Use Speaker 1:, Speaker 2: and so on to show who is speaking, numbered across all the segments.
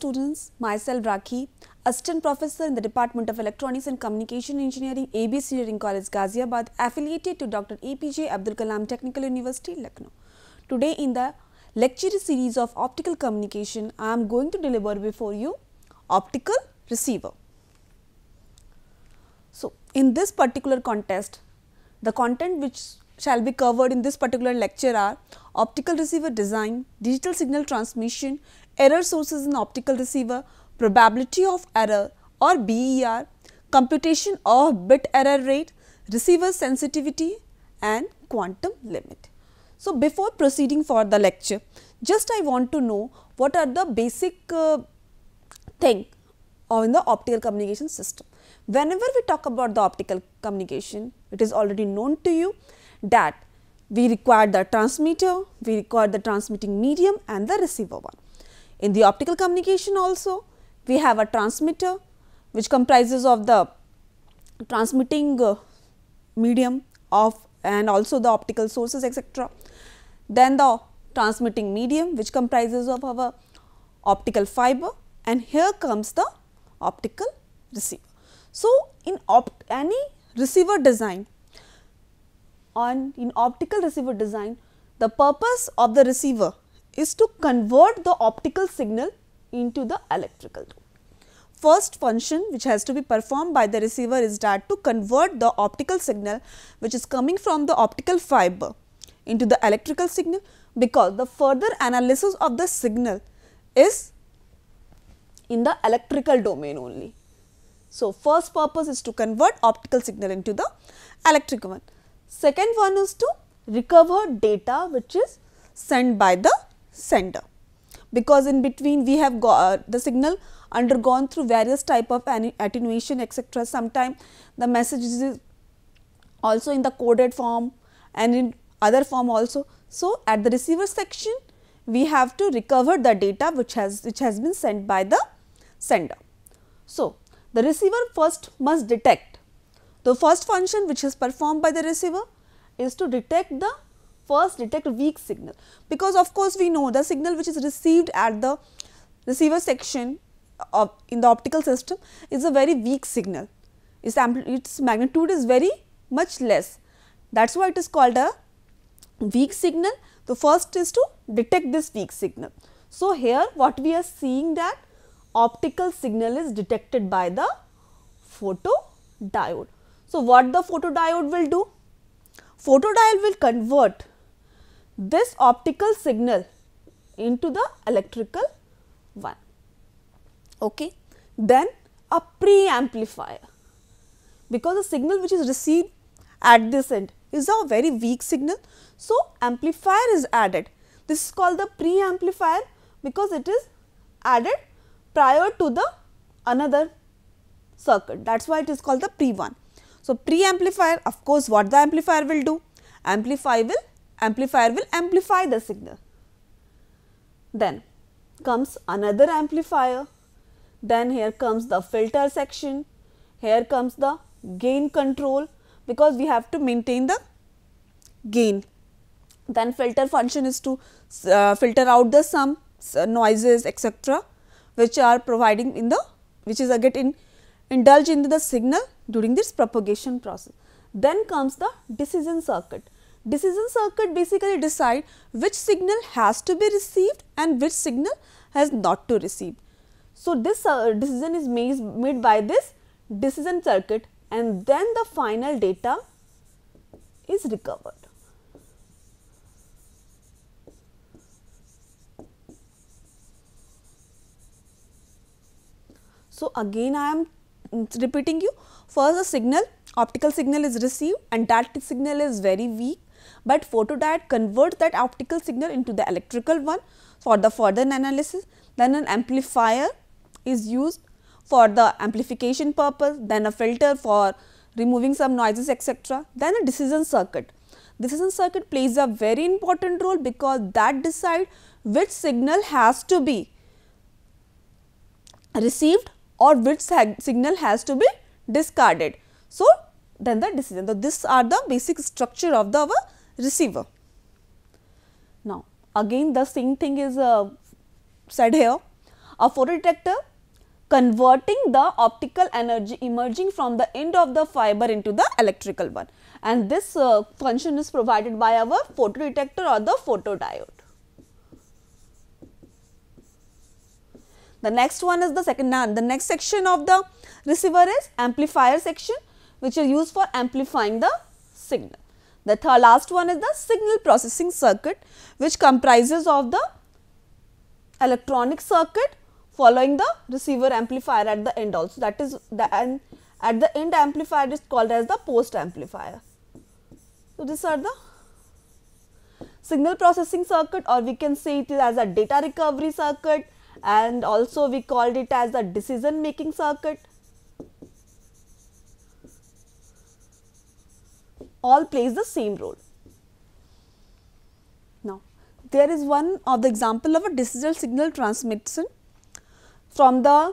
Speaker 1: students, myself Rakhi, Assistant Professor in the Department of Electronics and Communication Engineering, ABC Engineering College, Ghaziabad, affiliated to Dr. APJ Abdul Kalam Technical University, Lucknow. Today in the lecture series of optical communication, I am going to deliver before you optical receiver. So, in this particular contest, the content which shall be covered in this particular lecture are optical receiver design, digital signal transmission, error sources in optical receiver, probability of error or BER, computation of bit error rate, receiver sensitivity and quantum limit. So, before proceeding for the lecture, just I want to know what are the basic uh, thing or in the optical communication system. Whenever we talk about the optical communication, it is already known to you that we require the transmitter, we require the transmitting medium and the receiver one. In the optical communication also, we have a transmitter which comprises of the transmitting uh, medium of and also the optical sources etcetera. Then the transmitting medium which comprises of our optical fiber and here comes the optical receiver. So, in any receiver design on in optical receiver design the purpose of the receiver is to convert the optical signal into the electrical. First function which has to be performed by the receiver is that to convert the optical signal which is coming from the optical fiber into the electrical signal because the further analysis of the signal is in the electrical domain only. So, first purpose is to convert optical signal into the electrical one. Second one is to recover data which is sent by the sender because in between we have got, uh, the signal undergone through various type of attenuation etc. Sometimes the message is also in the coded form and in other form also. So, at the receiver section we have to recover the data which has which has been sent by the sender. So, the receiver first must detect. The first function which is performed by the receiver is to detect the first detect weak signal because of course we know the signal which is received at the receiver section of in the optical system is a very weak signal. Its, its magnitude is very much less. That is why it is called a weak signal. The first is to detect this weak signal. So, here what we are seeing that optical signal is detected by the photodiode. So, what the photodiode will do? Photodiode will convert this optical signal into the electrical one. Okay. Then a pre-amplifier because the signal which is received at this end is a very weak signal. So, amplifier is added. This is called the pre-amplifier because it is added prior to the another circuit that is why it is called the pre one. So, pre-amplifier of course, what the amplifier will do? Amplifier will amplifier will amplify the signal. Then comes another amplifier, then here comes the filter section, here comes the gain control because we have to maintain the gain. Then filter function is to uh, filter out the sum, noises etc which are providing in the which is again in, indulge into the signal during this propagation process. Then comes the decision circuit. Decision circuit basically decide which signal has to be received and which signal has not to receive. So, this uh, decision is made, made by this decision circuit and then the final data is recovered. So, again I am repeating you first a signal optical signal is received and that signal is very weak but photodiode converts that optical signal into the electrical one for the further analysis. Then an amplifier is used for the amplification purpose, then a filter for removing some noises etc. Then a decision circuit. Decision circuit plays a very important role because that decide which signal has to be received or which signal has to be discarded. So, then the decision. So, these are the basic structure of the our receiver. Now, again the same thing is uh, said here. A photodetector converting the optical energy emerging from the end of the fiber into the electrical one and this uh, function is provided by our photodetector or the photodiode. The next one is the second, the next section of the receiver is amplifier section which are used for amplifying the signal. The last one is the signal processing circuit which comprises of the electronic circuit following the receiver amplifier at the end also that is the and at the end amplifier is called as the post amplifier. So, these are the signal processing circuit or we can say it is as a data recovery circuit and also we called it as a decision making circuit all plays the same role. Now, there is one of the example of a digital signal transmission from the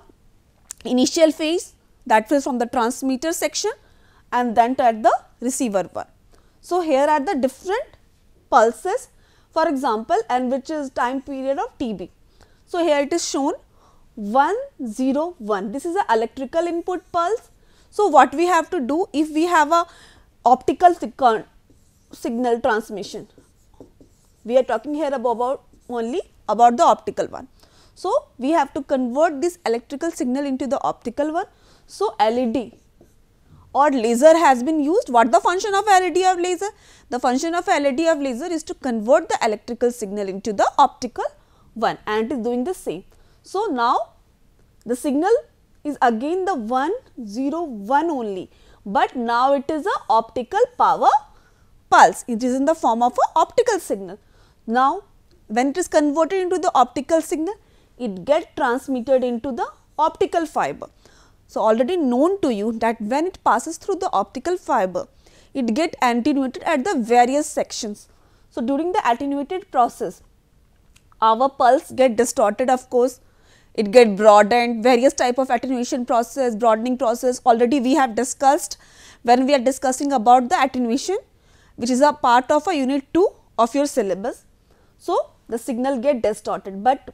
Speaker 1: initial phase that is from the transmitter section and then at the receiver one. So, here are the different pulses for example, and which is time period of TB. So, here it is shown 101 this is a electrical input pulse. So, what we have to do if we have a optical signal transmission. We are talking here about only about the optical one. So, we have to convert this electrical signal into the optical one. So, LED or laser has been used. What the function of LED of laser? The function of LED of laser is to convert the electrical signal into the optical one and it is doing the same. So, now the signal is again the 1 0 1 only but now it is a optical power pulse. It is in the form of a optical signal. Now, when it is converted into the optical signal, it get transmitted into the optical fiber. So, already known to you that when it passes through the optical fiber, it get attenuated at the various sections. So, during the attenuated process, our pulse get distorted of course, it get broadened, various type of attenuation process, broadening process already we have discussed when we are discussing about the attenuation which is a part of a unit 2 of your syllabus. So, the signal get distorted, but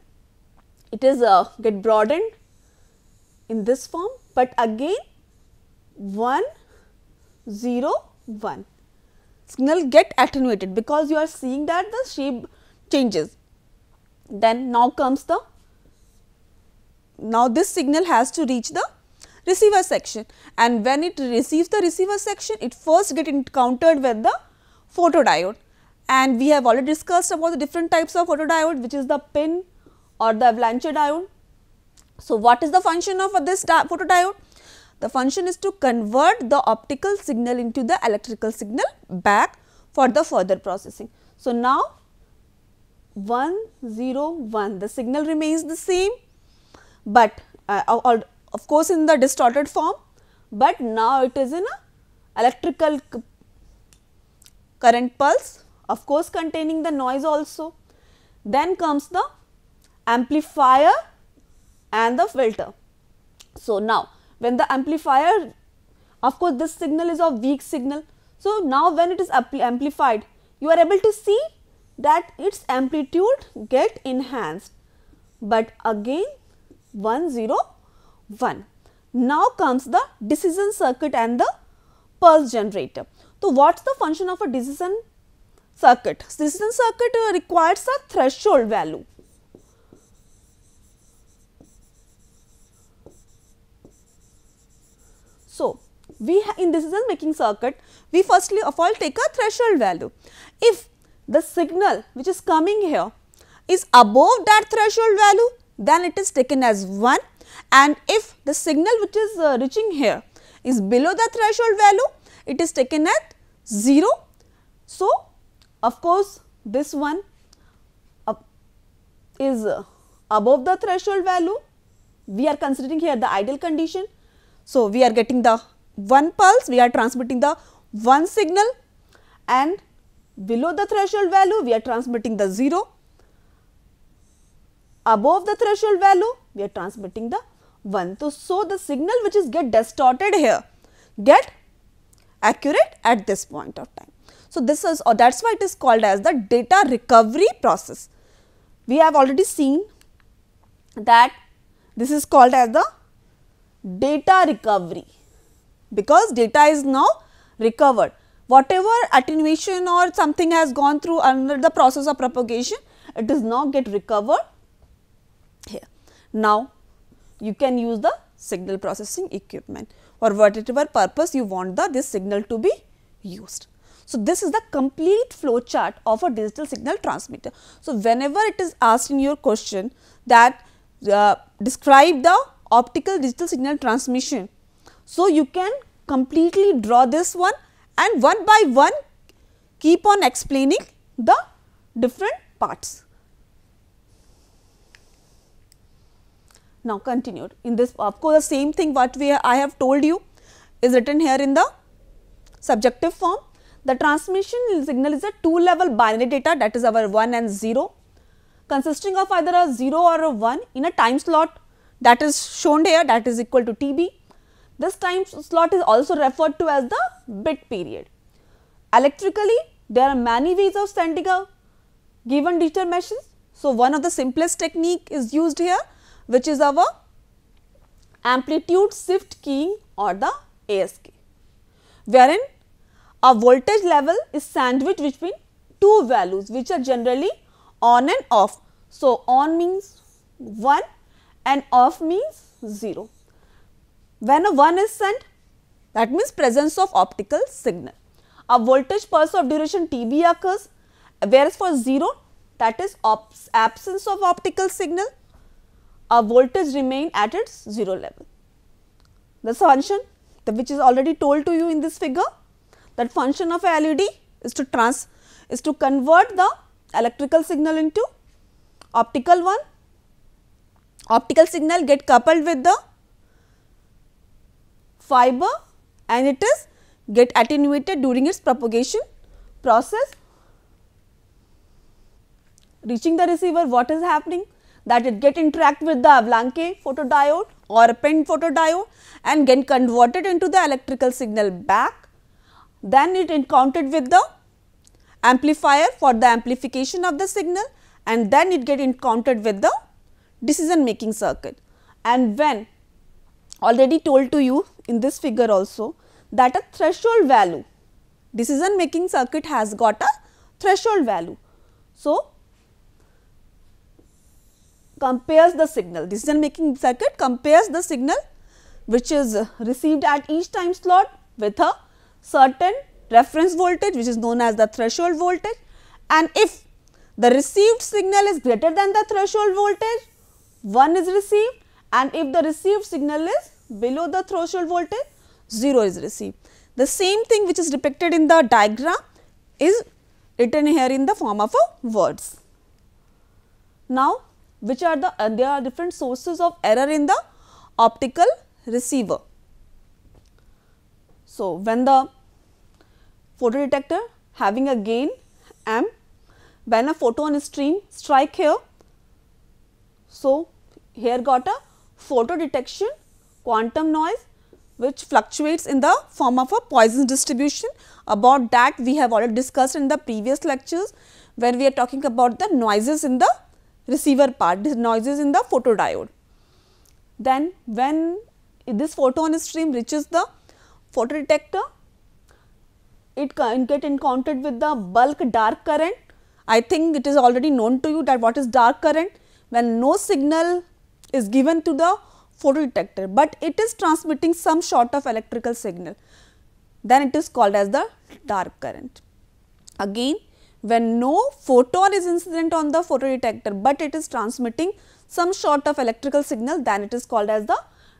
Speaker 1: it is a uh, get broadened in this form, but again 1 0 1 signal get attenuated because you are seeing that the shape changes. Then now comes the now, this signal has to reach the receiver section and when it receives the receiver section, it first get encountered with the photodiode and we have already discussed about the different types of photodiode which is the pin or the avalanche diode. So, what is the function of this photodiode? The function is to convert the optical signal into the electrical signal back for the further processing. So, now 1 0 1 the signal remains the same but uh, of course in the distorted form, but now it is in a electrical current pulse of course containing the noise also. Then comes the amplifier and the filter. So, now when the amplifier of course this signal is a weak signal. So, now when it is amplified you are able to see that its amplitude get enhanced, but again 101. Now comes the decision circuit and the pulse generator. So, what is the function of a decision circuit? Decision circuit requires a threshold value. So, we in decision making circuit, we firstly of all take a threshold value. If the signal which is coming here is above that threshold value, then it is taken as 1 and if the signal which is uh, reaching here is below the threshold value, it is taken at 0. So, of course, this one uh, is uh, above the threshold value, we are considering here the ideal condition. So, we are getting the one pulse, we are transmitting the one signal and below the threshold value, we are transmitting the 0 above the threshold value, we are transmitting the 1. So, so the signal which is get distorted here get accurate at this point of time. So, this is or that is why it is called as the data recovery process. We have already seen that this is called as the data recovery because data is now recovered. Whatever attenuation or something has gone through under the process of propagation, it does not get recovered here. Now, you can use the signal processing equipment for whatever purpose you want the this signal to be used. So, this is the complete flow chart of a digital signal transmitter. So, whenever it is asked in your question that uh, describe the optical digital signal transmission. So, you can completely draw this one and one by one keep on explaining the different parts. Now, continued in this of course, the same thing what we I have told you is written here in the subjective form. The transmission signal is a two level binary data that is our 1 and 0 consisting of either a 0 or a 1 in a time slot that is shown here that is equal to TB. This time slot is also referred to as the bit period. Electrically, there are many ways of sending a given digital message. So, one of the simplest technique is used here which is our amplitude shift keying or the ASK, wherein a voltage level is sandwiched between two values which are generally on and off. So, on means 1 and off means 0. When a 1 is sent that means presence of optical signal. A voltage pulse of duration TB occurs whereas for 0 that is absence of optical signal our voltage remain at its 0 level. This function the which is already told to you in this figure that function of a LED is to trans is to convert the electrical signal into optical one. Optical signal get coupled with the fiber and it is get attenuated during its propagation process. Reaching the receiver what is happening? that it get interact with the avalanche photodiode or a photodiode and get converted into the electrical signal back. Then it encountered with the amplifier for the amplification of the signal and then it get encountered with the decision making circuit. And when already told to you in this figure also that a threshold value decision making circuit has got a threshold value. So, compares the signal, decision making circuit compares the signal which is received at each time slot with a certain reference voltage which is known as the threshold voltage and if the received signal is greater than the threshold voltage, 1 is received and if the received signal is below the threshold voltage, 0 is received. The same thing which is depicted in the diagram is written here in the form of a words. Now, which are the uh, there are different sources of error in the optical receiver. So, when the photodetector having a gain m when a photon stream strike here. So, here got a photo detection quantum noise which fluctuates in the form of a Poisson distribution. About that we have already discussed in the previous lectures where we are talking about the noises in the receiver part, this noises in the photodiode. Then when this photon stream reaches the photodetector, it get encountered with the bulk dark current. I think it is already known to you that what is dark current when no signal is given to the photodetector, but it is transmitting some sort of electrical signal. Then it is called as the dark current. Again when no photon is incident on the photodetector, but it is transmitting some sort of electrical signal then it is called as the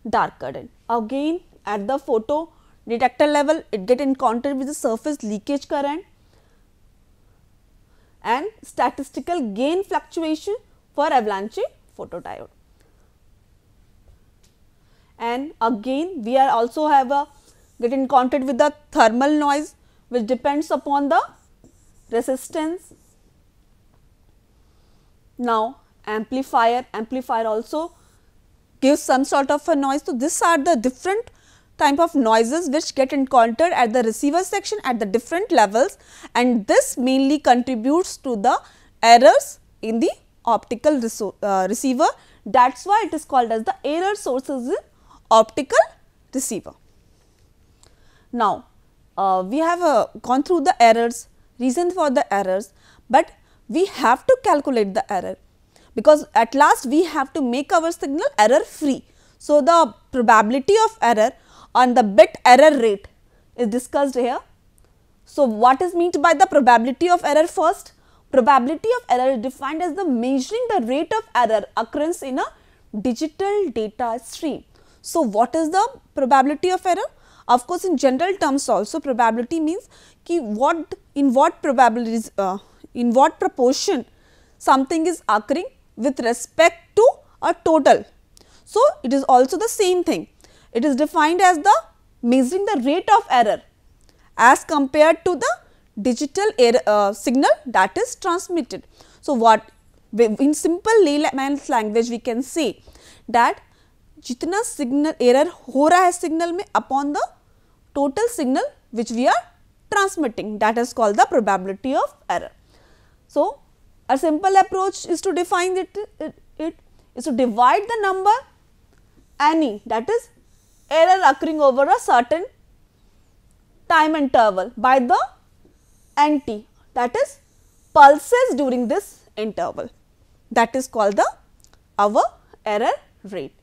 Speaker 1: dark current. Again at the detector level it get in contact with the surface leakage current and statistical gain fluctuation for avalanche photodiode. And again we are also have a get in contact with the thermal noise which depends upon the resistance. Now, amplifier, amplifier also gives some sort of a noise. So, these are the different type of noises which get encountered at the receiver section at the different levels and this mainly contributes to the errors in the optical uh, receiver. That is why it is called as the error sources in optical receiver. Now, uh, we have uh, gone through the errors reason for the errors, but we have to calculate the error because at last we have to make our signal error free. So, the probability of error on the bit error rate is discussed here. So, what is meant by the probability of error first? Probability of error is defined as the measuring the rate of error occurrence in a digital data stream. So, what is the probability of error? Of course, in general terms also probability means ki what in what probabilities uh, in what proportion something is occurring with respect to a total. So, it is also the same thing. It is defined as the measuring the rate of error as compared to the digital error, uh, signal that is transmitted. So, what in simple layman's language we can say that जितना signal error हो रहा है signal में upon the total signal which we are transmitting that is called the probability of error. So, a simple approach is to define it is to divide the number any that is error occurring over a certain time interval by the nt that is pulses during this interval that is called the our error rate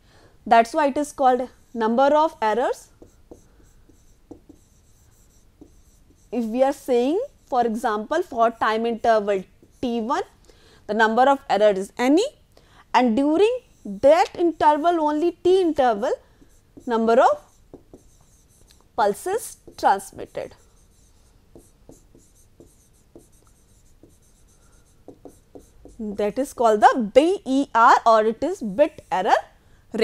Speaker 1: that is why it is called number of errors. If we are saying for example, for time interval t1 the number of errors is any and during that interval only t interval number of pulses transmitted. That is called the BER or it is bit error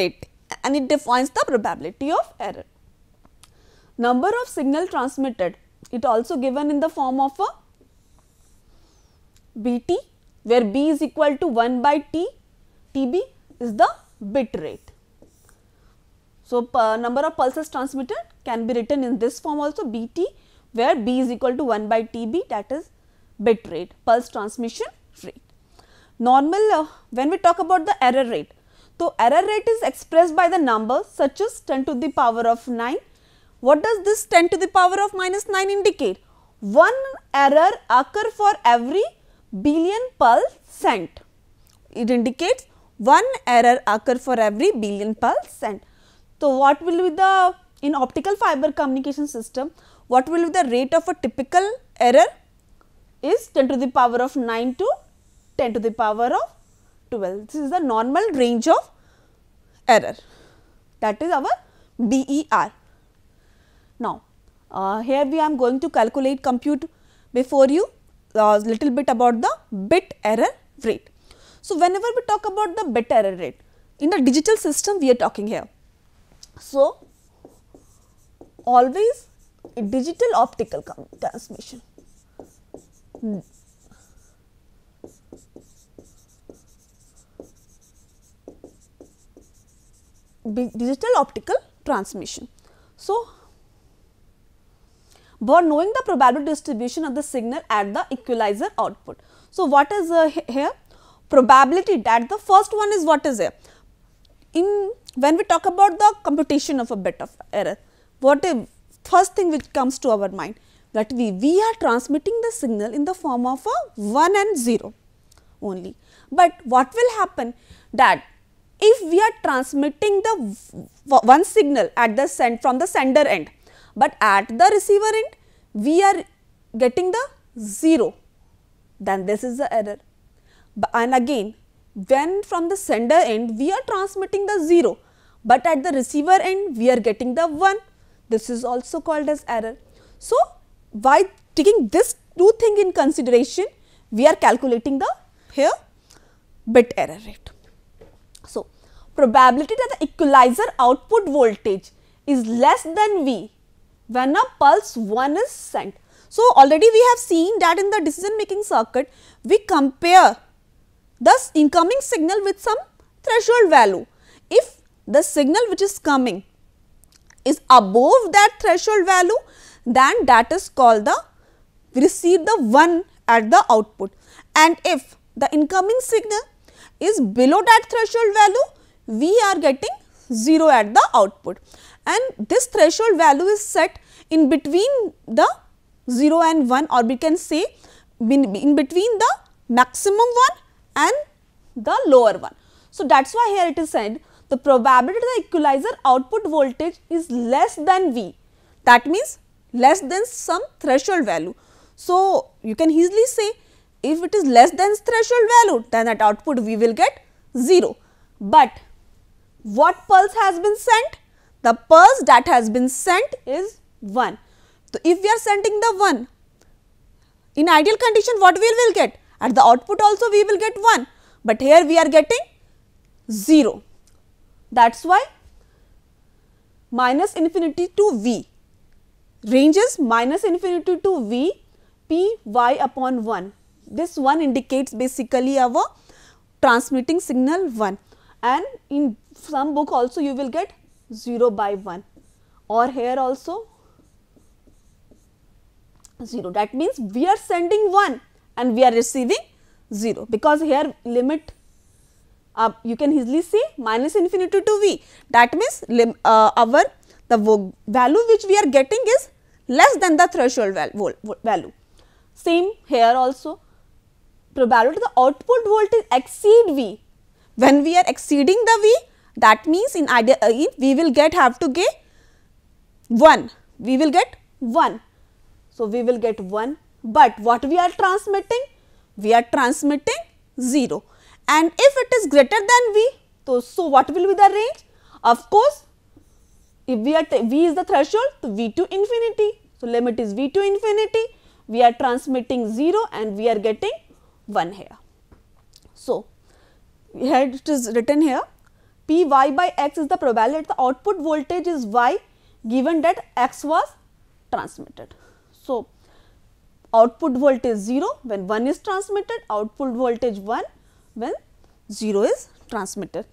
Speaker 1: rate and it defines the probability of error. Number of signal transmitted, it also given in the form of a BT where B is equal to 1 by T, TB is the bit rate. So, number of pulses transmitted can be written in this form also BT where B is equal to 1 by TB that is bit rate, pulse transmission rate. Normal uh, when we talk about the error rate, so, error rate is expressed by the number such as 10 to the power of 9. What does this 10 to the power of minus 9 indicate? One error occur for every billion pulse sent. It indicates one error occur for every billion pulse sent. So, what will be the in optical fiber communication system, what will be the rate of a typical error is 10 to the power of 9 to 10 to the power of 12. This is the normal range of error that is our BER. Now, uh, here we am going to calculate compute before you uh, little bit about the bit error rate. So, whenever we talk about the bit error rate in the digital system we are talking here. So, always digital optical transmission hmm. digital optical transmission. So, for knowing the probability distribution of the signal at the equalizer output. So, what is uh, here? Probability that the first one is what is here? In when we talk about the computation of a bit of error, what first thing which comes to our mind that we, we are transmitting the signal in the form of a 1 and 0 only. But what will happen that if we are transmitting the one signal at the send from the sender end, but at the receiver end, we are getting the 0, then this is the error. But, and again, when from the sender end, we are transmitting the 0, but at the receiver end, we are getting the 1, this is also called as error. So, by taking this two thing in consideration, we are calculating the here bit error rate probability that the equalizer output voltage is less than V when a pulse 1 is sent. So, already we have seen that in the decision making circuit, we compare the incoming signal with some threshold value. If the signal which is coming is above that threshold value, then that is called the we receive the 1 at the output. And if the incoming signal is below that threshold value, we are getting 0 at the output and this threshold value is set in between the 0 and 1 or we can say in between the maximum one and the lower one. So, that is why here it is said the probability the equalizer output voltage is less than V that means less than some threshold value. So, you can easily say if it is less than threshold value then at output we will get 0, but what pulse has been sent? The pulse that has been sent is 1. So, if we are sending the 1, in ideal condition what we will get? At the output also we will get 1, but here we are getting 0. That is why minus infinity to V ranges minus infinity to V P y upon 1. This 1 indicates basically our transmitting signal 1 and in from book also you will get 0 by 1 or here also 0. That means we are sending 1 and we are receiving 0 because here limit uh, you can easily see minus infinity to v that means lim, uh, our the value which we are getting is less than the threshold val value. Same here also probability the output voltage exceed v when we are exceeding the v that means in, in uh, we will get have to get 1, we will get 1. So, we will get 1, but what we are transmitting? We are transmitting 0 and if it is greater than V, so, so what will be the range? Of course, if we are V is the threshold, so V to infinity. So, limit is V to infinity, we are transmitting 0 and we are getting 1 here. So, here it is written here P y by x is the probability that the output voltage is y given that x was transmitted. So, output voltage 0 when 1 is transmitted, output voltage 1 when 0 is transmitted.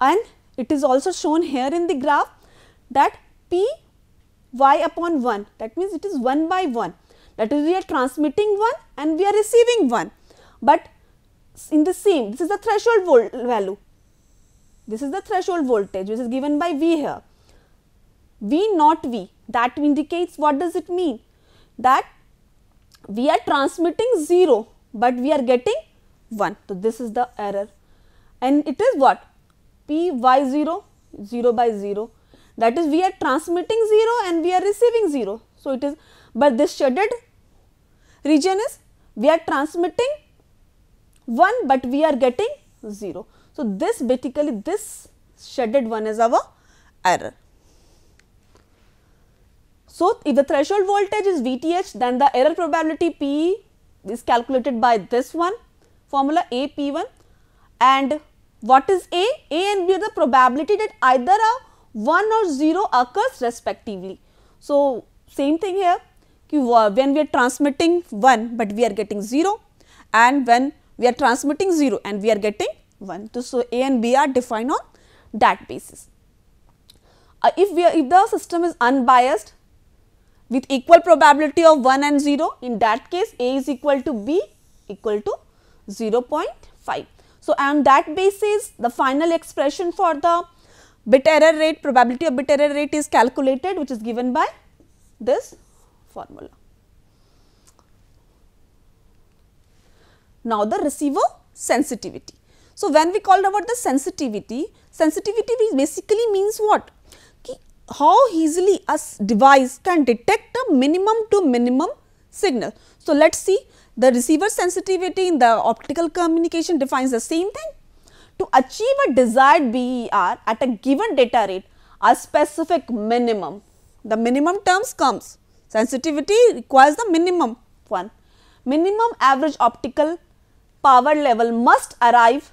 Speaker 1: And it is also shown here in the graph that P y upon 1 that means it is 1 by 1 that is we are transmitting 1 and we are receiving 1. But in the same this is the threshold value this is the threshold voltage which is given by V here. V not V that indicates what does it mean? That we are transmitting 0 but we are getting 1. So, this is the error and it is what? P y 0, 0 by 0 that is we are transmitting 0 and we are receiving 0. So, it is but this shaded region is we are transmitting 1 but we are getting 0. So, this basically this shaded one is our error. So, if the threshold voltage is VTH then the error probability P is calculated by this one formula A P1 and what is A? A and B are the probability that either a 1 or 0 occurs respectively. So, same thing here when we are transmitting 1 but we are getting 0 and when we are transmitting 0 and we are getting 1. So, A and B are defined on that basis. Uh, if we are, if the system is unbiased with equal probability of 1 and 0, in that case A is equal to B equal to 0 0.5. So, on that basis the final expression for the bit error rate probability of bit error rate is calculated which is given by this formula. Now, the receiver sensitivity. So, when we called about the sensitivity, sensitivity basically means what? How easily a device can detect a minimum to minimum signal. So, let us see the receiver sensitivity in the optical communication defines the same thing. To achieve a desired BER at a given data rate, a specific minimum, the minimum terms comes. Sensitivity requires the minimum one. Minimum average optical power level must arrive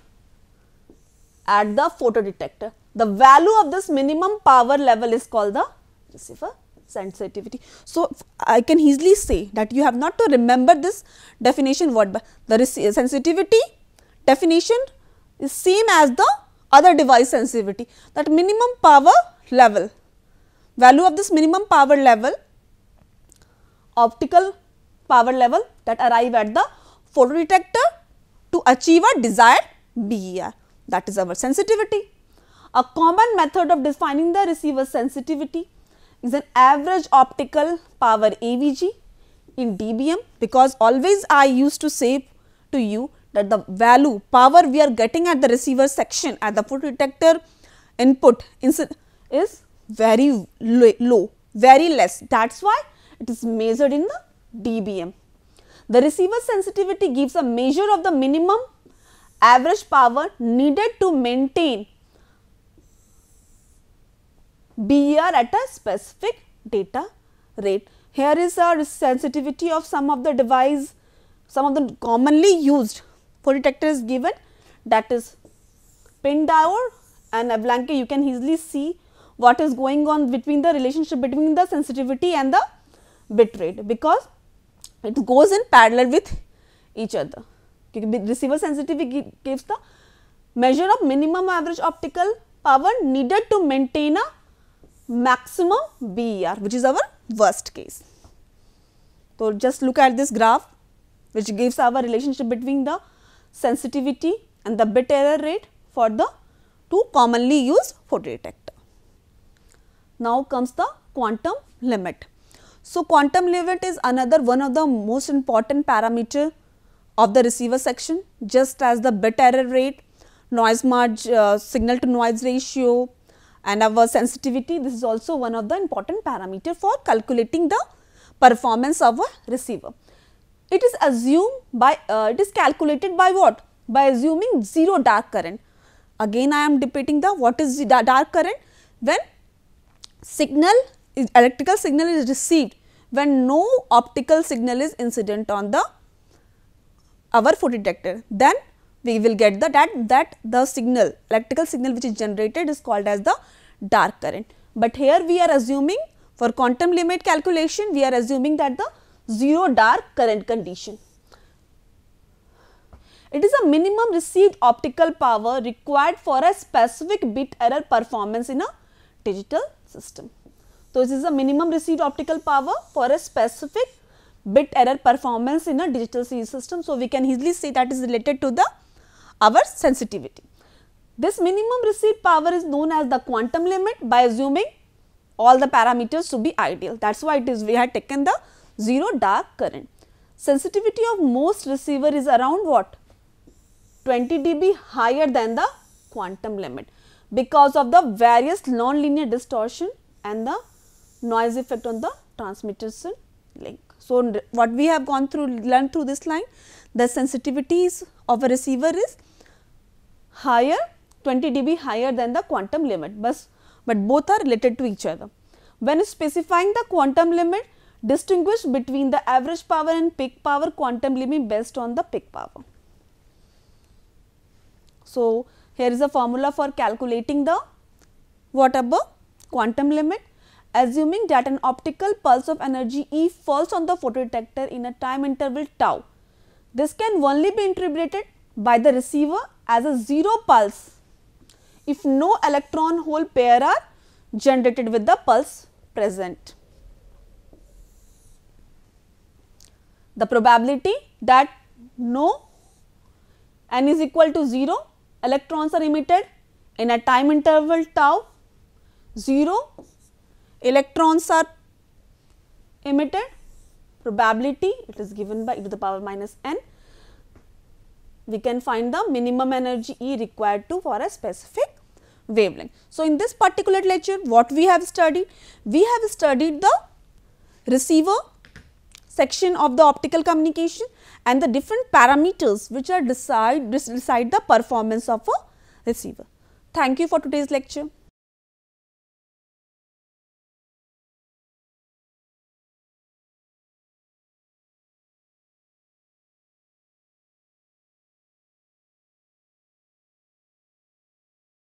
Speaker 1: at the photodetector. The value of this minimum power level is called the receiver sensitivity. So, I can easily say that you have not to remember this definition word the sensitivity definition is same as the other device sensitivity that minimum power level value of this minimum power level optical power level that arrive at the photodetector to achieve a desired BER that is our sensitivity. A common method of defining the receiver sensitivity is an average optical power AVG in dBm because always I used to say to you that the value power we are getting at the receiver section at the photodetector input is very low, very less. That is why it is measured in the dBm. The receiver sensitivity gives a measure of the minimum average power needed to maintain BER at a specific data rate. Here is a sensitivity of some of the device, some of the commonly used for is given that is pin diode and Avlanke you can easily see what is going on between the relationship between the sensitivity and the bit rate because it goes in parallel with each other. Receiver sensitivity gives the measure of minimum average optical power needed to maintain a maximum BER which is our worst case. So, just look at this graph which gives our relationship between the sensitivity and the bit error rate for the two commonly used photodetector. Now comes the quantum limit. So, quantum limit is another one of the most important parameter of the receiver section just as the bit error rate, noise margin, uh, signal to noise ratio and our sensitivity this is also one of the important parameter for calculating the performance of a receiver. It is assumed by, uh, it is calculated by what? By assuming 0 dark current. Again I am debating the what is the dark current? When signal is electrical signal is received when no optical signal is incident on the our photodetector, then we will get the that that the signal electrical signal which is generated is called as the dark current. But here we are assuming for quantum limit calculation we are assuming that the zero dark current condition. It is a minimum received optical power required for a specific bit error performance in a digital system. So, this is a minimum received optical power for a specific bit error performance in a digital series system. So, we can easily say that is related to the our sensitivity. This minimum received power is known as the quantum limit by assuming all the parameters to be ideal. That is why it is we had taken the 0 dark current. Sensitivity of most receiver is around what? 20 dB higher than the quantum limit because of the various nonlinear distortion and the noise effect on the transmission link. So, what we have gone through learned through this line the sensitivities of a receiver is higher 20 dB higher than the quantum limit but, but both are related to each other. When specifying the quantum limit distinguish between the average power and peak power quantum limit based on the peak power. So, here is a formula for calculating the what above quantum limit assuming that an optical pulse of energy E falls on the photodetector in a time interval tau. This can only be interpreted by the receiver as a zero pulse if no electron hole pair are generated with the pulse present. The probability that no n is equal to 0 electrons are emitted in a time interval tau 0 electrons are emitted probability it is given by e to the power minus n we can find the minimum energy E required to for a specific wavelength. So, in this particular lecture what we have studied? We have studied the receiver section of the optical communication and the different parameters which are decide, decide the performance of a receiver. Thank you for today's lecture.